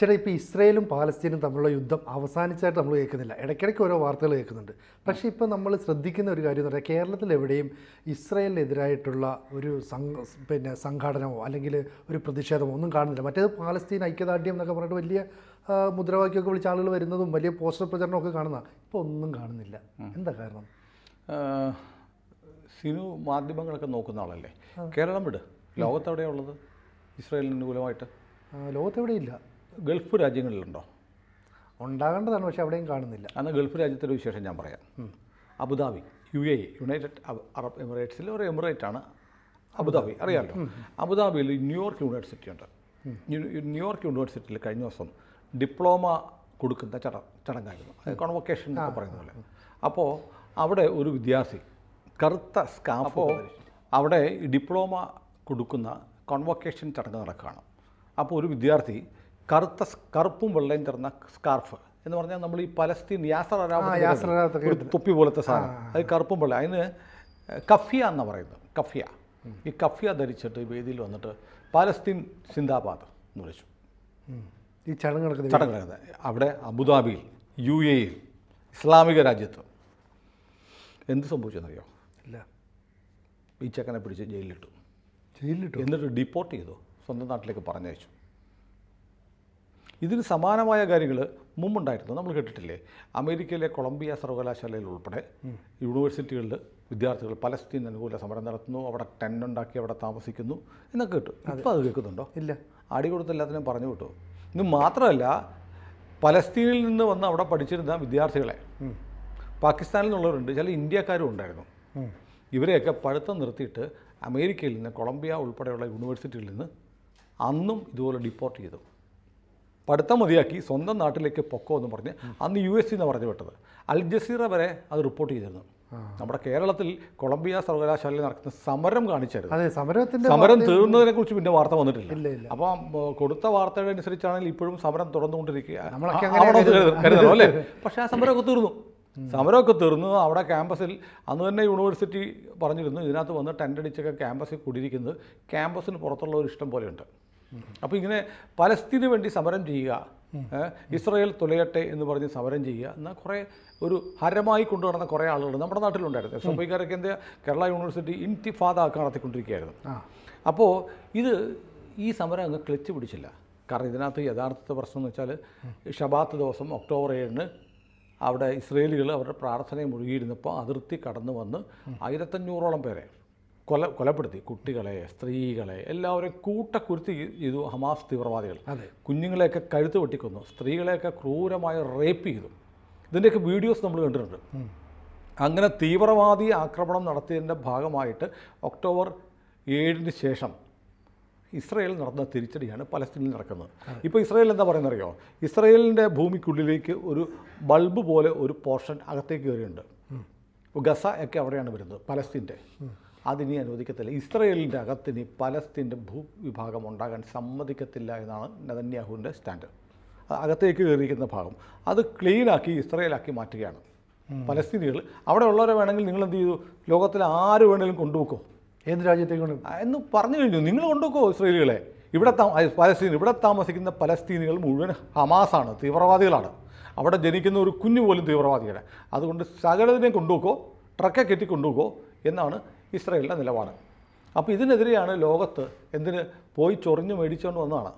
ചേട്ടാ ഇപ്പോൾ ഇസ്രയേലും പാലസ്തീനും തമ്മിലുള്ള യുദ്ധം അവസാനിച്ചായിട്ട് നമ്മൾ കേൾക്കുന്നില്ല ഇടയ്ക്കിടയ്ക്ക് ഓരോ വാർത്തകൾ കേൾക്കുന്നുണ്ട് പക്ഷേ ഇപ്പോൾ നമ്മൾ ശ്രദ്ധിക്കുന്ന ഒരു കാര്യം എന്ന് പറഞ്ഞാൽ കേരളത്തിൽ എവിടെയും ഇസ്രയേലിനെതിരായിട്ടുള്ള ഒരു പിന്നെ സംഘാടനമോ അല്ലെങ്കിൽ ഒരു പ്രതിഷേധമോ ഒന്നും കാണുന്നില്ല മറ്റേത് പാലസ്തീൻ ഐക്യദാർഢ്യം എന്നൊക്കെ പറഞ്ഞിട്ട് വലിയ മുദ്രാവാക്യമൊക്കെ വിളിച്ച ആളുകൾ വരുന്നതും വലിയ പോസ്റ്റർ പ്രചരണമൊക്കെ കാണുന്ന ഇപ്പോൾ ഒന്നും കാണുന്നില്ല എന്താ കാരണം സിനു മാധ്യമങ്ങളൊക്കെ നോക്കുന്ന ആളല്ലേ കേരളം വിട് ലോകത്തെവിടെയാണ് ഉള്ളത് ഇസ്രായേലിന് അനുകൂലമായിട്ട് ലോകത്തെവിടെയില്ല ഗൾഫ് രാജ്യങ്ങളിലുണ്ടോ ഉണ്ടാകേണ്ടതാണ് പക്ഷേ അവിടെയും കാണുന്നില്ല അന്ന് ഗൾഫ് രാജ്യത്തിൻ്റെ വിശേഷം ഞാൻ പറയാം Abu Dhabi U A united Arab എമിറേറ്റ്സിൽ ഒരു എമിറേറ്റാണ് അബുദാബി അറിയാമല്ലോ അബുദാബിയിൽ ന്യൂയോർക്ക് യൂണിവേഴ്സിറ്റി ഉണ്ട് ന്യൂയോർക്ക് യൂണിവേഴ്സിറ്റിയിൽ കഴിഞ്ഞ ദിവസം ഡിപ്ലോമ കൊടുക്കുന്ന ചട ചടങ്ങായിരുന്നു കോൺവൊക്കേഷൻ എന്നൊക്കെ പറയുന്നത് പോലെ അപ്പോൾ അവിടെ ഒരു വിദ്യാർത്ഥി കറുത്ത സ്കാഫോ അവിടെ ഡിപ്ലോമ കൊടുക്കുന്ന കോൺവൊക്കേഷൻ ചടങ്ങ് നടക്കുകയാണ് അപ്പോൾ ഒരു വിദ്യാർത്ഥി കറുത്ത കറുപ്പും വെള്ളയും തരുന്ന സ്കാർഫ് എന്ന് പറഞ്ഞാൽ നമ്മൾ ഈ പലസ്തീൻ യാസർ ഒരു തൊപ്പി പോലത്തെ സാധനം അത് കറുപ്പും വെള്ളം അതിന് കഫിയ എന്ന് പറയുന്നത് കഫിയ ഈ കഫിയ ധരിച്ചിട്ട് വേദിയിൽ വന്നിട്ട് പലസ്തീൻ സിന്ദാബാദ് എന്ന് വിളിച്ചു ഈ ചടങ്ങ് ചടങ്ങ് അവിടെ അബുദാബിയിൽ യു എയിൽ ഇസ്ലാമിക രാജ്യത്ത് എന്ത് സംഭവിച്ചെന്നറിയോ ഇല്ല ഈ ചക്കനെ പിടിച്ച് ജയിലിലിട്ടു ജയിലിലിട്ടു എന്നിട്ട് ഡിപ്പോർട്ട് ചെയ്തു സ്വന്തം നാട്ടിലേക്ക് പറഞ്ഞയച്ചു ഇതിന് സമാനമായ കാര്യങ്ങൾ മുമ്പുണ്ടായിരുന്നു നമ്മൾ കേട്ടിട്ടില്ലേ അമേരിക്കയിലെ കൊളംബിയ സർവകലാശാലയിൽ ഉൾപ്പെടെ യൂണിവേഴ്സിറ്റികളിൽ വിദ്യാർത്ഥികൾ പലസ്തീൻ അനുകൂല സമരം നടത്തുന്നു അവിടെ ടെൻ്റ് ഉണ്ടാക്കി അവിടെ താമസിക്കുന്നു എന്നൊക്കെ കേട്ടു ഇപ്പോൾ അത് കേൾക്കുന്നുണ്ടോ ഇല്ല അടി കൊടുത്ത് എല്ലാത്തിനും പറഞ്ഞു വിട്ടു ഇത് മാത്രമല്ല പലസ്തീനിൽ നിന്ന് വന്ന് അവിടെ പഠിച്ചിരുന്ന വിദ്യാർത്ഥികളെ പാകിസ്ഥാനിൽ നിന്നുള്ളവരുണ്ട് ചില ഇന്ത്യക്കാരും ഉണ്ടായിരുന്നു ഇവരെയൊക്കെ പഴുത്തം നിർത്തിയിട്ട് അമേരിക്കയിൽ നിന്ന് കൊളംബിയ ഉൾപ്പെടെയുള്ള യൂണിവേഴ്സിറ്റികളിൽ നിന്ന് അന്നും ഇതുപോലെ ഡിപ്പോർട്ട് ചെയ്തു പഠിത്തം മതിയാക്കി സ്വന്തം നാട്ടിലേക്ക് പൊക്കോ എന്ന് പറഞ്ഞ് അന്ന് യു എസ് എന്ന് പറഞ്ഞു വിട്ടത് അൽ ജസീറ വരെ അത് റിപ്പോർട്ട് ചെയ്തിരുന്നു നമ്മുടെ കേരളത്തിൽ കൊളംബിയ സർവകലാശാലയിൽ നടക്കുന്ന സമരം കാണിച്ചായിരുന്നു അതെ സമരത്തിന്റെ സമരം തീർന്നതിനെ കുറിച്ച് പിന്നെ വാർത്ത വന്നിട്ടില്ല അപ്പൊ കൊടുത്ത വാർത്തയുടെ അനുസരിച്ചാണെങ്കിൽ ഇപ്പോഴും സമരം തുടർന്നുകൊണ്ടിരിക്കുക അല്ലേ പക്ഷേ ആ സമരമൊക്കെ തീർന്നു സമരമൊക്കെ തീർന്നു അവിടെ ക്യാമ്പസിൽ അന്ന് തന്നെ യൂണിവേഴ്സിറ്റി പറഞ്ഞിരുന്നു ഇതിനകത്ത് വന്ന് ടെൻ്റടിച്ചൊക്കെ ക്യാമ്പസിൽ കൂടിയിരിക്കുന്നത് ക്യാമ്പസിന് ഒരു ഇഷ്ടം പോലെയുണ്ട് അപ്പോൾ ഇങ്ങനെ പലസ്തീന് വേണ്ടി സമരം ചെയ്യുക ഇസ്രയേൽ തുലയട്ടെ എന്ന് പറഞ്ഞ് സമരം ചെയ്യുക എന്നാൽ കുറേ ഒരു ഹരമായി കൊണ്ടു നടന്ന കുറേ ആളുകൾ നമ്മുടെ നാട്ടിലുണ്ടായിരുന്നു എസ് എന്താ കേരള യൂണിവേഴ്സിറ്റി ഇൻതിഫാദ നടത്തിക്കൊണ്ടിരിക്കുകയായിരുന്നു അപ്പോൾ ഇത് ഈ സമരം അങ്ങ് ക്ലിച്ച് പിടിച്ചില്ല കാരണം ഇതിനകത്ത് യഥാർത്ഥ പ്രശ്നം എന്ന് വെച്ചാൽ ഷബാത്ത് ദിവസം ഒക്ടോബർ ഏഴിന് അവിടെ ഇസ്രയേലികൾ അവരുടെ പ്രാർത്ഥനയിൽ മുഴുകിയിരുന്നപ്പോൾ അതിർത്തി കടന്നു വന്ന് ആയിരത്തഞ്ഞൂറോളം പേരെ കൊല കൊലപ്പെടുത്തി കുട്ടികളെ സ്ത്രീകളെ എല്ലാവരെയും കൂട്ടക്കുരുത്തി ചെയ്തു ഹമാസ് തീവ്രവാദികൾ അതെ കുഞ്ഞുങ്ങളെയൊക്കെ കഴുത്ത് വെട്ടിക്കൊന്നു സ്ത്രീകളെയൊക്കെ ക്രൂരമായി റേപ്പ് ചെയ്തു ഇതിൻ്റെയൊക്കെ വീഡിയോസ് നമ്മൾ കണ്ടിട്ടുണ്ട് അങ്ങനെ തീവ്രവാദി ആക്രമണം നടത്തിയതിൻ്റെ ഭാഗമായിട്ട് ഒക്ടോബർ ഏഴിന് ശേഷം ഇസ്രയേൽ നടന്ന തിരിച്ചടിയാണ് പലസ്തീനിൽ നടക്കുന്നത് ഇപ്പോൾ ഇസ്രയേൽ എന്താ അറിയോ ഇസ്രയേലിൻ്റെ ഭൂമിക്കുള്ളിലേക്ക് ഒരു ബൾബ് പോലെ ഒരു പോർഷൻ അകത്തേക്ക് കയറിയുണ്ട് ഗസ ഒക്കെ അവിടെയാണ് വരുന്നത് പലസ്തീൻ്റെ അതിനി അനുവദിക്കത്തില്ല ഇസ്രയേലിൻ്റെ അകത്തിനി പലസ്തീൻ്റെ ഭൂവിഭാഗം ഉണ്ടാകാൻ സമ്മതിക്കത്തില്ല എന്നാണ് നെതന്യാഹുവിൻ്റെ സ്റ്റാൻഡ് അകത്തേക്ക് കയറിയിരിക്കുന്ന ഭാഗം അത് ക്ലീനാക്കി ഇസ്രയേലാക്കി മാറ്റുകയാണ് പലസ്തീനികൾ അവിടെ ഉള്ളവരെ വേണമെങ്കിൽ നിങ്ങൾ എന്ത് ചെയ്തു ലോകത്തിൽ ആര് വേണമെങ്കിലും കൊണ്ടുപോക്കോ ഏത് രാജ്യത്തേക്ക് എന്ന് പറഞ്ഞു കഴിഞ്ഞു നിങ്ങൾ കൊണ്ടുപോക്കോ ഇസ്രയേലുകളെ ഇവിടെ പലസ്തീൻ ഇവിടെ താമസിക്കുന്ന പലസ്തീനികൾ മുഴുവൻ ഹമാസാണ് തീവ്രവാദികളാണ് അവിടെ ജനിക്കുന്ന ഒരു കുഞ്ഞു പോലും തീവ്രവാദികളെ അതുകൊണ്ട് സകലതിനെ കൊണ്ടുപോക്കോ ട്രക്കെ കെട്ടി കൊണ്ടുപോകോ എന്നാണ് ഇസ്രായേലിൻ്റെ നിലപാട് അപ്പോൾ ഇതിനെതിരെയാണ് ലോകത്ത് എന്തിന് പോയി ചൊറിഞ്ഞ് മേടിച്ചുകൊണ്ട് വന്നതാണ്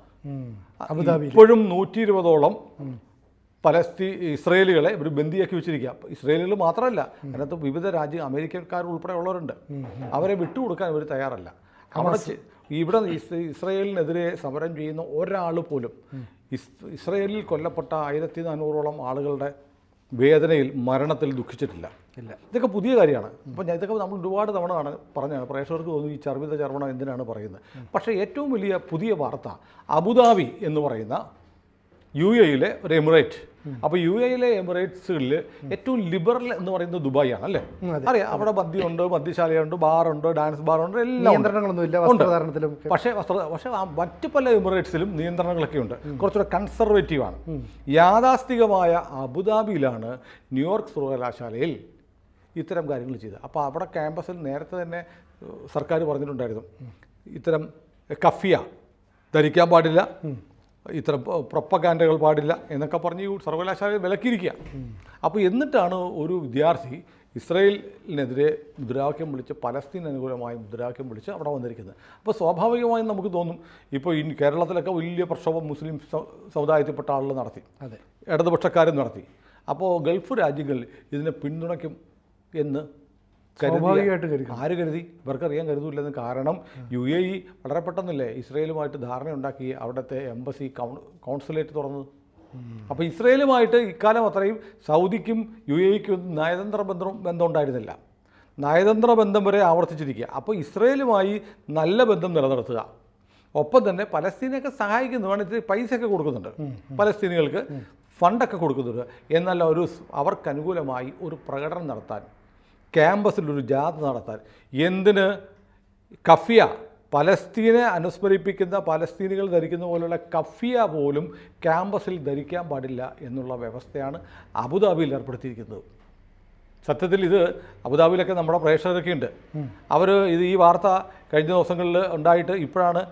അബുദാബി ഇപ്പോഴും നൂറ്റി ഇരുപതോളം പലസ്തീ ഇസ്രയേലുകളെ ഒരു ബന്ദിയാക്കി വെച്ചിരിക്കുക ഇസ്രയേലുകൾ മാത്രമല്ല അതിനകത്ത് വിവിധ രാജ്യ അമേരിക്കക്കാർ ഉൾപ്പെടെ ഉള്ളവരുണ്ട് അവരെ വിട്ടുകൊടുക്കാൻ ഇവർ തയ്യാറല്ല അവിടെ ഇവിടെ ഇസ്രയേലിനെതിരെ സമരം ചെയ്യുന്ന ഒരാൾ പോലും ഇസ്രയേലിൽ കൊല്ലപ്പെട്ട ആയിരത്തി നാനൂറോളം ആളുകളുടെ വേദനയിൽ മരണത്തിൽ ദുഃഖിച്ചിട്ടില്ല ഇല്ല ഇതൊക്കെ പുതിയ കാര്യമാണ് അപ്പോൾ ഞാൻ ഇതൊക്കെ നമ്മൾ ഒരുപാട് തവണ പറഞ്ഞാണ് പ്രേക്ഷകർക്ക് തോന്നുന്നു ഈ ചർവിത ചർവണം എന്തിനാണ് പറയുന്നത് പക്ഷേ ഏറ്റവും വലിയ പുതിയ വാർത്ത അബുദാബി എന്ന് പറയുന്ന യു എയിലെ ഒരു എമിറേറ്റ് അപ്പോൾ യു എയിലെ എമിറേറ്റ്സുകളിൽ ഏറ്റവും ലിബറൽ എന്ന് പറയുന്നത് ദുബായ് ആണ് അല്ലേ അറിയാം അവിടെ മദ്യമുണ്ട് മദ്യശാലയുണ്ട് ബാറുണ്ട് ഡാൻസ് ബാറുണ്ട് എല്ലാം നിയന്ത്രണങ്ങളൊന്നും ഇല്ല വസ്ത്രധാരണത്തിലും പക്ഷേ വസ്ത്ര പക്ഷെ മറ്റു പല എമിറേറ്റ്സിലും നിയന്ത്രണങ്ങളൊക്കെ ഉണ്ട് കുറച്ചുകൂടെ കൺസർവേറ്റീവ് ആണ് യാഥാസ്ഥികമായ അബുദാബിയിലാണ് ന്യൂയോർക്ക് സർവകലാശാലയിൽ ഇത്തരം കാര്യങ്ങൾ ചെയ്ത് അപ്പോൾ അവിടെ ക്യാമ്പസിൽ നേരത്തെ തന്നെ സർക്കാർ പറഞ്ഞിട്ടുണ്ടായിരുന്നു ഇത്തരം കഫിയ ധരിക്കാൻ പാടില്ല ഇത്തരം പ്രൊപ്പഗാൻഡകൾ പാടില്ല എന്നൊക്കെ പറഞ്ഞ് സർവകലാശാല വിലക്കിയിരിക്കുക അപ്പോൾ എന്നിട്ടാണ് ഒരു വിദ്യാർത്ഥി ഇസ്രയേലിനെതിരെ മുദ്രാവാക്യം വിളിച്ച് പലസ്തീൻ അനുകൂലമായി മുദ്രാവാക്യം വിളിച്ച് അവിടെ വന്നിരിക്കുന്നത് അപ്പോൾ സ്വാഭാവികമായും നമുക്ക് തോന്നും ഇപ്പോൾ ഈ കേരളത്തിലൊക്കെ വലിയ പ്രക്ഷോഭം മുസ്ലിം സമുദായത്തിൽപ്പെട്ട ആളുകൾ നടത്തി അതെ ഇടതുപക്ഷക്കാരും നടത്തി അപ്പോൾ ഗൾഫ് രാജ്യങ്ങളിൽ ഇതിനെ പിന്തുണയ്ക്കും എന്ന് കരുതി ആര് കരുതി അറിയാൻ കരുതൂല്ലെന്ന് കാരണം യു എ ഇ വളരെ പെട്ടെന്നല്ലേ ഇസ്രയേലുമായിട്ട് ധാരണയുണ്ടാക്കി അവിടുത്തെ എംബസി കൗൺസുലേറ്റ് തുറന്നത് അപ്പോൾ ഇസ്രയേലുമായിട്ട് ഇക്കാലം അത്രയും സൗദിക്കും യു എ ഇക്കും നയതന്ത്ര ബന്ധം ബന്ധം ഉണ്ടായിരുന്നില്ല നയതന്ത്ര ബന്ധം വരെ ആവർത്തിച്ചിരിക്കുക അപ്പോൾ ഇസ്രയേലുമായി നല്ല ബന്ധം നിലനിർത്തുക ഒപ്പം തന്നെ പലസ്തീനൊക്കെ സഹായിക്കുന്നു വേണമെങ്കിൽ പൈസയൊക്കെ കൊടുക്കുന്നുണ്ട് പലസ്തീനികൾക്ക് ഫണ്ടൊക്കെ കൊടുക്കുന്നുണ്ട് എന്നാൽ ഒരു അവർക്ക് അനുകൂലമായി ഒരു പ്രകടനം നടത്താൻ ക്യാമ്പസിലൊരു ജാഥ നടത്താൻ എന്തിന് കഫിയ പലസ്തീനെ അനുസ്മരിപ്പിക്കുന്ന പലസ്തീനികൾ ധരിക്കുന്ന പോലുള്ള കഫിയ പോലും ക്യാമ്പസിൽ ധരിക്കാൻ പാടില്ല എന്നുള്ള വ്യവസ്ഥയാണ് അബുദാബിയിൽ ഏർപ്പെടുത്തിയിരിക്കുന്നത് സത്യത്തിൽ ഇത് അബുദാബിയിലൊക്കെ നമ്മുടെ പ്രേക്ഷകരൊക്കെ ഉണ്ട് അവർ ഇത് ഈ വാർത്ത കഴിഞ്ഞ ദിവസങ്ങളിൽ ഉണ്ടായിട്ട് ഇപ്പോഴാണ്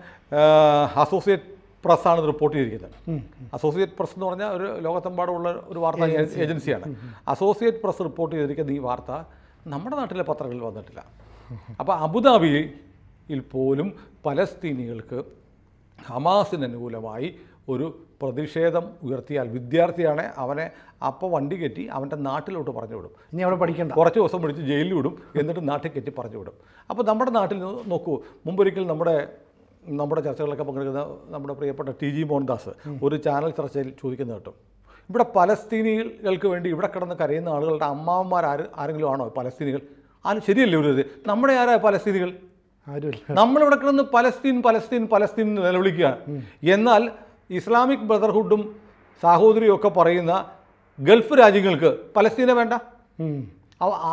അസോസിയേറ്റ് പ്രസ്സാണ് റിപ്പോർട്ട് ചെയ്തിരിക്കുന്നത് അസോസിയേറ്റ് പ്രസ് എന്ന് പറഞ്ഞാൽ ഒരു ലോകത്തെമ്പാടുള്ള ഒരു വാർത്താ ഏജൻസിയാണ് അസോസിയേറ്റ് പ്രസ് റിപ്പോർട്ട് ചെയ്തിരിക്കുന്ന ഈ വാർത്ത നമ്മുടെ നാട്ടിലെ പത്രങ്ങളിൽ വന്നിട്ടില്ല അപ്പോൾ അബുദാബിയിൽ പോലും പലസ്തീനികൾക്ക് ഹമാസിന് അനുകൂലമായി ഒരു പ്രതിഷേധം ഉയർത്തിയാൽ വിദ്യാർത്ഥിയാണ് അവനെ അപ്പോൾ വണ്ടി കെറ്റി അവൻ്റെ നാട്ടിലോട്ട് പറഞ്ഞു വിടും ഇനി അവിടെ പഠിക്കണ്ട കുറച്ച് ദിവസം പിടിച്ച് ജയിലിൽ വിടും എന്നിട്ട് നാട്ടിൽ കെറ്റി പറഞ്ഞു വിടും അപ്പോൾ നമ്മുടെ നാട്ടിൽ നോക്കൂ മുമ്പൊരിക്കൽ നമ്മുടെ നമ്മുടെ ചർച്ചകളിലൊക്കെ പങ്കെടുക്കുന്ന നമ്മുടെ പ്രിയപ്പെട്ട ടി ജി മോഹൻദാസ് ഒരു ചാനൽ ചർച്ചയിൽ ചോദിക്കുന്ന കേട്ടോ ഇവിടെ പലസ്തീനികൾക്ക് വേണ്ടി ഇവിടെ കിടന്ന് കരയുന്ന ആളുകളുടെ അമ്മാവന്മാർ ആര് ആരെങ്കിലും ആണോ പലസ്തീനികൾ ആരും ശരിയല്ലേ ഒരു നമ്മുടെ ആരാ പലസ്തീനികൾ നമ്മളിവിടെ കിടന്ന് പലസ്തീൻ പലസ്തീൻ പലസ്തീൻ എന്ന് നിലവിളിക്കുകയാണ് എന്നാൽ ഇസ്ലാമിക് ബ്രദർഹുഡും സാഹോദരിയും ഒക്കെ പറയുന്ന ഗൾഫ് രാജ്യങ്ങൾക്ക് പലസ്തീനെ വേണ്ട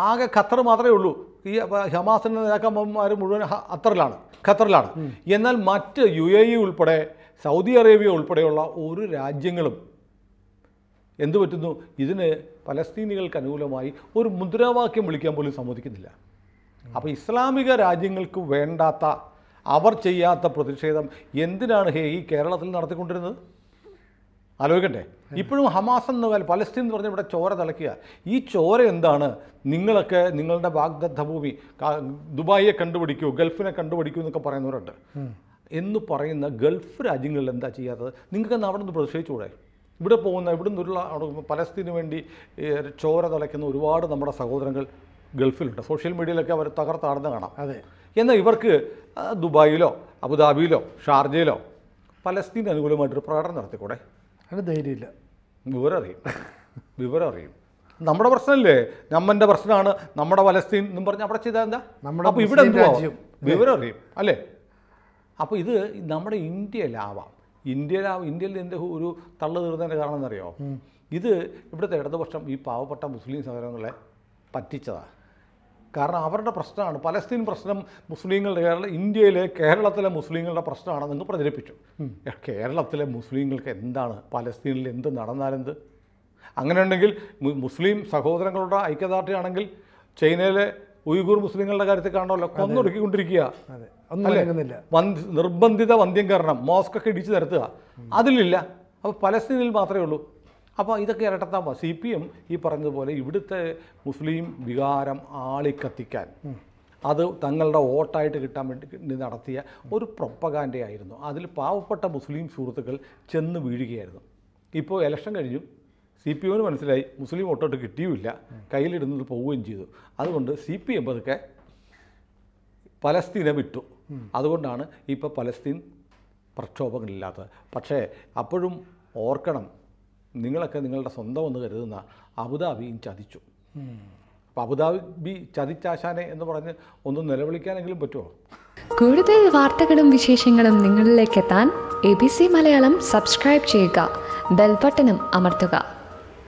ആകെ ഖത്തർ മാത്രമേ ഉള്ളൂ ഈ ഹമാസിൻ്റെ നേതാക്കന്മാർ മുഴുവൻ അത്തറിലാണ് ഖത്തറിലാണ് എന്നാൽ മറ്റ് യു എ ഇ ഉൾപ്പെടെ സൗദി അറേബ്യ ഉൾപ്പെടെയുള്ള ഒരു രാജ്യങ്ങളും എന്തു പറ്റുന്നു ഇതിന് പലസ്തീനികൾക്ക് അനുകൂലമായി ഒരു മുദ്രാവാക്യം വിളിക്കാൻ പോലും സമ്മതിക്കുന്നില്ല അപ്പോൾ ഇസ്ലാമിക രാജ്യങ്ങൾക്ക് വേണ്ടാത്ത അവർ ചെയ്യാത്ത പ്രതിഷേധം എന്തിനാണ് ഹേ ഈ കേരളത്തിൽ നടത്തിക്കൊണ്ടിരുന്നത് ആലോചിക്കട്ടെ ഇപ്പോഴും ഹമാസ് എന്ന് പലസ്തീൻ എന്ന് പറഞ്ഞാൽ ഇവിടെ ചോര തിളക്കുക ഈ ചോര എന്താണ് നിങ്ങളൊക്കെ നിങ്ങളുടെ വാഗ്ദത്ത ഭൂമി ദുബായിയെ കണ്ടുപിടിക്കൂ ഗൾഫിനെ കണ്ടുപിടിക്കൂ എന്നൊക്കെ പറയുന്നവരുണ്ട് എന്ന് പറയുന്ന ഗൾഫ് രാജ്യങ്ങളിൽ എന്താ ചെയ്യാത്തത് നിങ്ങൾക്കെന്ന് അവിടെ നിന്ന് പ്രതിഷേധിച്ചുകൂടെ ഇവിടെ പോകുന്ന ഇവിടെ നിന്നുള്ള പലസ്തീന് വേണ്ടി ചോര തുളയ്ക്കുന്ന ഒരുപാട് നമ്മുടെ സഹോദരങ്ങൾ ഗൾഫിലുണ്ട് സോഷ്യൽ മീഡിയയിലൊക്കെ അവർ തകർത്താണെന്ന് കാണാം അതെ എന്നാൽ ഇവർക്ക് ദുബായിലോ അബുദാബിയിലോ ഷാർജയിലോ പലസ്തീൻ അനുകൂലമായിട്ടൊരു പ്രകടനം നടത്തിക്കൂടെ അതിന് ധൈര്യമില്ല വിവരം അറിയും വിവരം അറിയും നമ്മുടെ പ്രശ്നമല്ലേ നമ്മൻ്റെ പ്രശ്നമാണ് നമ്മുടെ പലസ്തീൻ എന്നും പറഞ്ഞ് അവിടെ ചെയ്താൽ എന്താ നമ്മുടെ അപ്പോൾ ഇവിടെ വിവരം അറിയും അല്ലേ അപ്പോൾ ഇത് നമ്മുടെ ഇന്ത്യയിലാവാം ഇന്ത്യയിൽ ഇന്ത്യയിൽ ഇതിൻ്റെ ഒരു തള്ളു തീർന്നതിൻ്റെ കാരണം എന്നറിയോ ഇത് ഇവിടുത്തെ ഇടതുപക്ഷം ഈ പാവപ്പെട്ട മുസ്ലിം സഹോദരങ്ങളെ പറ്റിച്ചതാണ് കാരണം അവരുടെ പ്രശ്നമാണ് പലസ്തീൻ പ്രശ്നം മുസ്ലിങ്ങളുടെ കേരള ഇന്ത്യയിലെ കേരളത്തിലെ മുസ്ലിങ്ങളുടെ പ്രശ്നമാണെന്ന് പ്രചരിപ്പിച്ചു കേരളത്തിലെ മുസ്ലിങ്ങൾക്ക് എന്താണ് പലസ്തീനിൽ എന്ത് നടന്നാലെന്ത് അങ്ങനെയുണ്ടെങ്കിൽ മുസ്ലിം സഹോദരങ്ങളുടെ ഐക്യദാർഢ്യമാണെങ്കിൽ ചൈനയിലെ ഉയ്ഗൂർ മുസ്ലിങ്ങളുടെ കാര്യത്തിൽ കാണണമല്ലോ കൊന്നൊടുക്കിക്കൊണ്ടിരിക്കുക നിർബന്ധിത വന്ധ്യം കാരണം മോസ്കൊക്കെ ഇടിച്ചു നിരത്തുക അതിലില്ല അപ്പോൾ പലസ്തീനിൽ മാത്രമേ ഉള്ളൂ അപ്പോൾ ഇതൊക്കെ ഇരട്ടത്താമ സി പി എം ഈ പറഞ്ഞതുപോലെ ഇവിടുത്തെ മുസ്ലിം വികാരം ആളിക്കത്തിക്കാൻ അത് തങ്ങളുടെ വോട്ടായിട്ട് കിട്ടാൻ വേണ്ടി നടത്തിയ ഒരു പ്രൊപ്പകാൻഡയായിരുന്നു അതിൽ പാവപ്പെട്ട മുസ്ലിം സുഹൃത്തുക്കൾ ചെന്ന് വീഴുകയായിരുന്നു ഇപ്പോൾ ഇലക്ഷൻ കഴിഞ്ഞു സി പി എമ്മിന് മനസ്സിലായി മുസ്ലിം വോട്ടോട്ട് കിട്ടിയുമില്ല കയ്യിലിടുന്നത് പോവുകയും ചെയ്തു അതുകൊണ്ട് സി പി എം അതൊക്കെ പലസ്തീനെ വിട്ടു അതുകൊണ്ടാണ് ഇപ്പോൾ പലസ്തീൻ പ്രക്ഷോഭങ്ങളില്ലാത്തത് പക്ഷേ അപ്പോഴും ഓർക്കണം നിങ്ങളൊക്കെ നിങ്ങളുടെ സ്വന്തമെന്ന് കരുതുന്ന അബുദാബിയും ചതിച്ചു അപ്പോൾ അബുദാബി ചതിച്ചാശാനെ എന്ന് പറഞ്ഞ് ഒന്ന് നിലവിളിക്കാനെങ്കിലും പറ്റുമോ കൂടുതൽ വാർത്തകളും വിശേഷങ്ങളും നിങ്ങളിലേക്ക് എത്താൻ A B C Malayalam subscribe ചെയ്യുക ബെൽബട്ടനും അമർത്തുക